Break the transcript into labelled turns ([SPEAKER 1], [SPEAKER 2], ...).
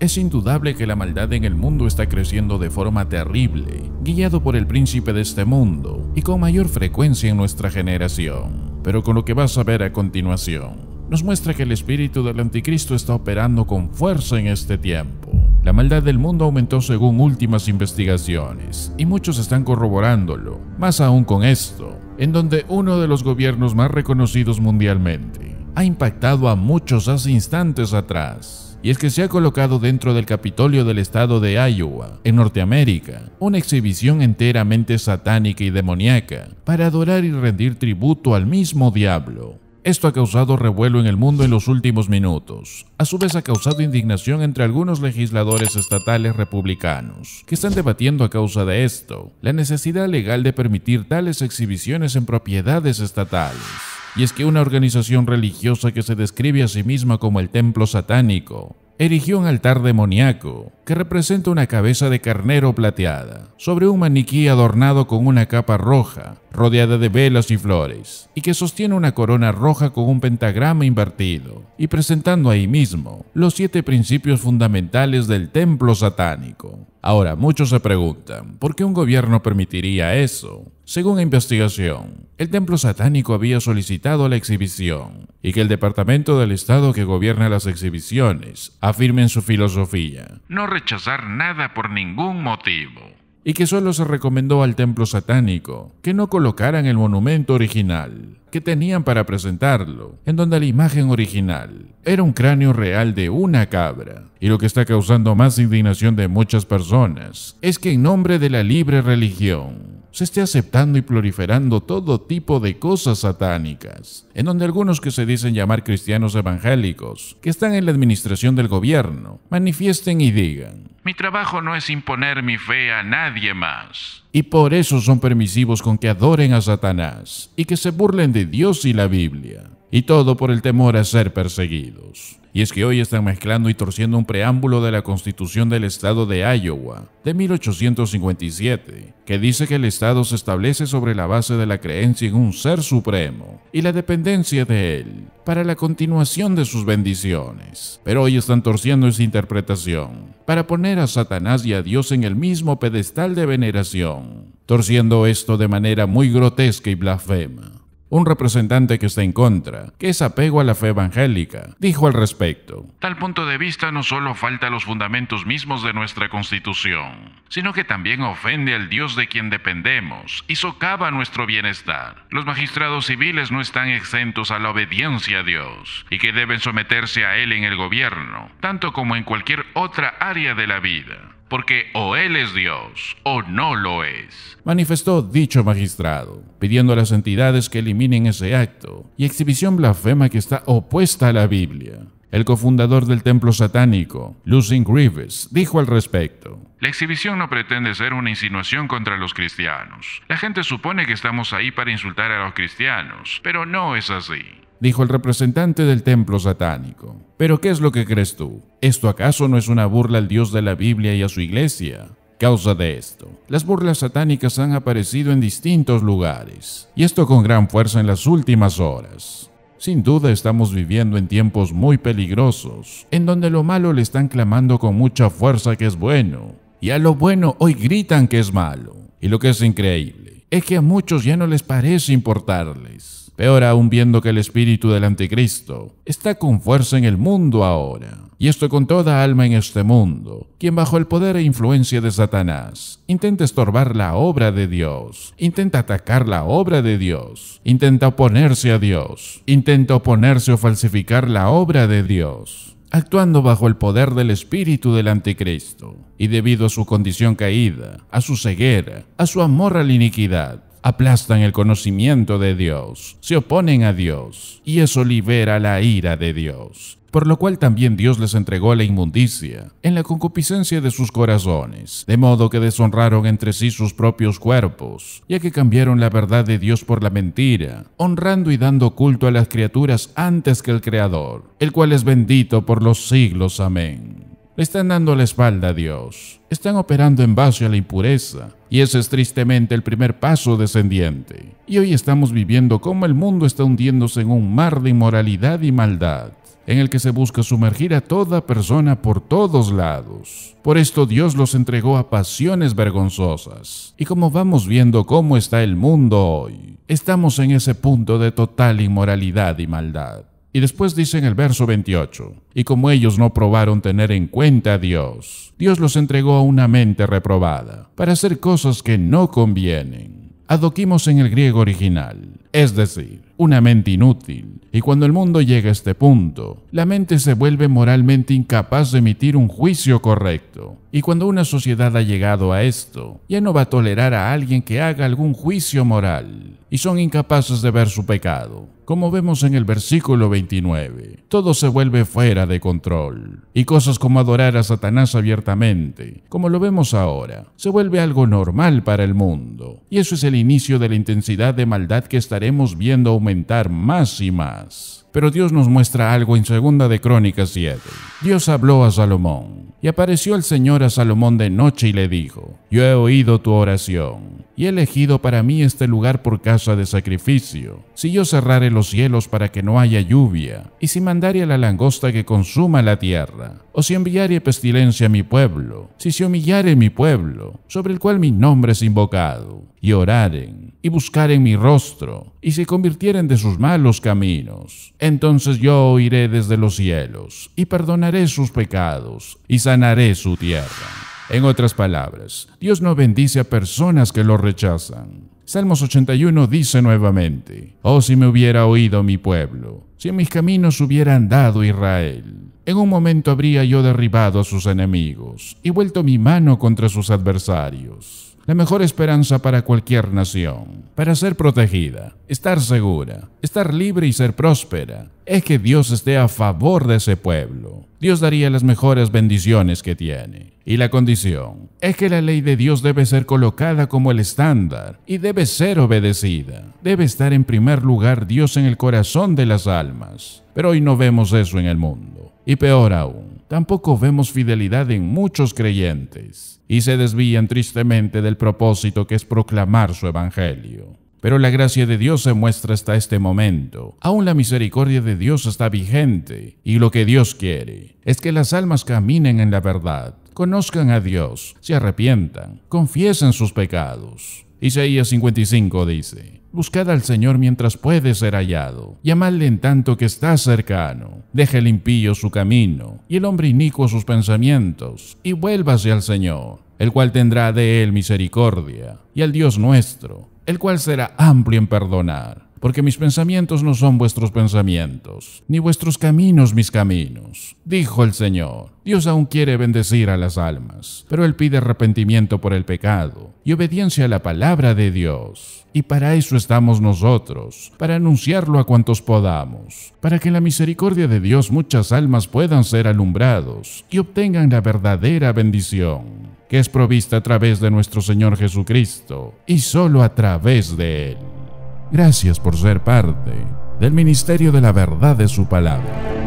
[SPEAKER 1] Es indudable que la maldad en el mundo está creciendo de forma terrible, guiado por el príncipe de este mundo y con mayor frecuencia en nuestra generación. Pero con lo que vas a ver a continuación, nos muestra que el espíritu del anticristo está operando con fuerza en este tiempo. La maldad del mundo aumentó según últimas investigaciones, y muchos están corroborándolo, más aún con esto, en donde uno de los gobiernos más reconocidos mundialmente ha impactado a muchos hace instantes atrás y es que se ha colocado dentro del Capitolio del estado de Iowa, en Norteamérica, una exhibición enteramente satánica y demoníaca para adorar y rendir tributo al mismo diablo. Esto ha causado revuelo en el mundo en los últimos minutos. A su vez ha causado indignación entre algunos legisladores estatales republicanos, que están debatiendo a causa de esto la necesidad legal de permitir tales exhibiciones en propiedades estatales y es que una organización religiosa que se describe a sí misma como el templo satánico erigió un altar demoníaco que representa una cabeza de carnero plateada sobre un maniquí adornado con una capa roja rodeada de velas y flores y que sostiene una corona roja con un pentagrama invertido y presentando ahí mismo los siete principios fundamentales del templo satánico. Ahora muchos se preguntan, ¿por qué un gobierno permitiría eso? Según la investigación, el templo satánico había solicitado la exhibición y que el Departamento del Estado que gobierna las exhibiciones afirme en su filosofía no rechazar nada por ningún motivo y que solo se recomendó al templo satánico que no colocaran el monumento original que tenían para presentarlo, en donde la imagen original era un cráneo real de una cabra. Y lo que está causando más indignación de muchas personas es que en nombre de la libre religión, se esté aceptando y proliferando todo tipo de cosas satánicas, en donde algunos que se dicen llamar cristianos evangélicos, que están en la administración del gobierno, manifiesten y digan, mi trabajo no es imponer mi fe a nadie más. Y por eso son permisivos con que adoren a Satanás y que se burlen de Dios y la Biblia, y todo por el temor a ser perseguidos y es que hoy están mezclando y torciendo un preámbulo de la Constitución del Estado de Iowa de 1857, que dice que el Estado se establece sobre la base de la creencia en un ser supremo y la dependencia de él para la continuación de sus bendiciones. Pero hoy están torciendo esa interpretación para poner a Satanás y a Dios en el mismo pedestal de veneración, torciendo esto de manera muy grotesca y blasfema un representante que está en contra, que es apego a la fe evangélica, dijo al respecto. Tal punto de vista no solo falta los fundamentos mismos de nuestra Constitución, sino que también ofende al Dios de quien dependemos y socava nuestro bienestar. Los magistrados civiles no están exentos a la obediencia a Dios y que deben someterse a Él en el gobierno, tanto como en cualquier otra área de la vida porque o Él es Dios o no lo es. Manifestó dicho magistrado, pidiendo a las entidades que eliminen ese acto y exhibición blasfema que está opuesta a la Biblia. El cofundador del templo satánico, Lucy Grievous, dijo al respecto. La exhibición no pretende ser una insinuación contra los cristianos. La gente supone que estamos ahí para insultar a los cristianos, pero no es así dijo el representante del templo satánico. Pero ¿qué es lo que crees tú? ¿Esto acaso no es una burla al Dios de la Biblia y a su iglesia? Causa de esto, las burlas satánicas han aparecido en distintos lugares, y esto con gran fuerza en las últimas horas. Sin duda estamos viviendo en tiempos muy peligrosos, en donde lo malo le están clamando con mucha fuerza que es bueno, y a lo bueno hoy gritan que es malo. Y lo que es increíble es que a muchos ya no les parece importarles. Peor aún viendo que el espíritu del anticristo está con fuerza en el mundo ahora. Y esto con toda alma en este mundo, quien bajo el poder e influencia de Satanás intenta estorbar la obra de Dios, intenta atacar la obra de Dios, intenta oponerse a Dios, intenta oponerse o falsificar la obra de Dios actuando bajo el poder del espíritu del anticristo, y debido a su condición caída, a su ceguera, a su amor a la iniquidad, aplastan el conocimiento de Dios, se oponen a Dios, y eso libera la ira de Dios, por lo cual también Dios les entregó la inmundicia en la concupiscencia de sus corazones, de modo que deshonraron entre sí sus propios cuerpos, ya que cambiaron la verdad de Dios por la mentira, honrando y dando culto a las criaturas antes que el Creador, el cual es bendito por los siglos. Amén. están dando la espalda a Dios, están operando en base a la impureza, y ese es tristemente el primer paso descendiente. Y hoy estamos viviendo cómo el mundo está hundiéndose en un mar de inmoralidad y maldad en el que se busca sumergir a toda persona por todos lados. Por esto Dios los entregó a pasiones vergonzosas. Y como vamos viendo cómo está el mundo hoy, estamos en ese punto de total inmoralidad y maldad. Y después dice en el verso 28, y como ellos no probaron tener en cuenta a Dios, Dios los entregó a una mente reprobada para hacer cosas que no convienen. Adoquimos en el griego original, es decir, una mente inútil, y cuando el mundo llega a este punto, la mente se vuelve moralmente incapaz de emitir un juicio correcto. Y cuando una sociedad ha llegado a esto, ya no va a tolerar a alguien que haga algún juicio moral, y son incapaces de ver su pecado. Como vemos en el versículo 29, todo se vuelve fuera de control, y cosas como adorar a Satanás abiertamente, como lo vemos ahora, se vuelve algo normal para el mundo, y eso es el inicio de la intensidad de maldad que estaremos viendo aumentar más y más. us. Pero Dios nos muestra algo en segunda de Crónicas 7. Dios habló a Salomón, y apareció el Señor a Salomón de noche y le dijo, Yo he oído tu oración, y he elegido para mí este lugar por casa de sacrificio. Si yo cerrare los cielos para que no haya lluvia, y si mandare a la langosta que consuma la tierra, o si enviare pestilencia a mi pueblo, si se humillare mi pueblo, sobre el cual mi nombre es invocado, y oraren, y buscaren mi rostro, y se convirtieren de sus malos caminos, entonces yo oiré desde los cielos y perdonaré sus pecados y sanaré su tierra. En otras palabras, Dios no bendice a personas que lo rechazan. Salmos 81 dice nuevamente, Oh si me hubiera oído mi pueblo, si en mis caminos hubiera andado Israel, en un momento habría yo derribado a sus enemigos y vuelto mi mano contra sus adversarios la mejor esperanza para cualquier nación, para ser protegida, estar segura, estar libre y ser próspera, es que Dios esté a favor de ese pueblo. Dios daría las mejores bendiciones que tiene. Y la condición es que la ley de Dios debe ser colocada como el estándar y debe ser obedecida. Debe estar en primer lugar Dios en el corazón de las almas. Pero hoy no vemos eso en el mundo. Y peor aún, tampoco vemos fidelidad en muchos creyentes y se desvían tristemente del propósito que es proclamar su evangelio. Pero la gracia de Dios se muestra hasta este momento. Aún la misericordia de Dios está vigente y lo que Dios quiere es que las almas caminen en la verdad, conozcan a Dios, se arrepientan, confiesen sus pecados. Isaías 55 dice, Buscad al Señor mientras puede ser hallado, llamadle en tanto que está cercano. Deje el impío su camino y el hombre inicuo sus pensamientos, y vuélvase al Señor, el cual tendrá de él misericordia, y al Dios nuestro, el cual será amplio en perdonar porque mis pensamientos no son vuestros pensamientos, ni vuestros caminos mis caminos, dijo el Señor. Dios aún quiere bendecir a las almas, pero Él pide arrepentimiento por el pecado y obediencia a la palabra de Dios. Y para eso estamos nosotros, para anunciarlo a cuantos podamos, para que en la misericordia de Dios muchas almas puedan ser alumbrados y obtengan la verdadera bendición, que es provista a través de nuestro Señor Jesucristo y solo a través de Él. Gracias por ser parte del Ministerio de la Verdad de su Palabra.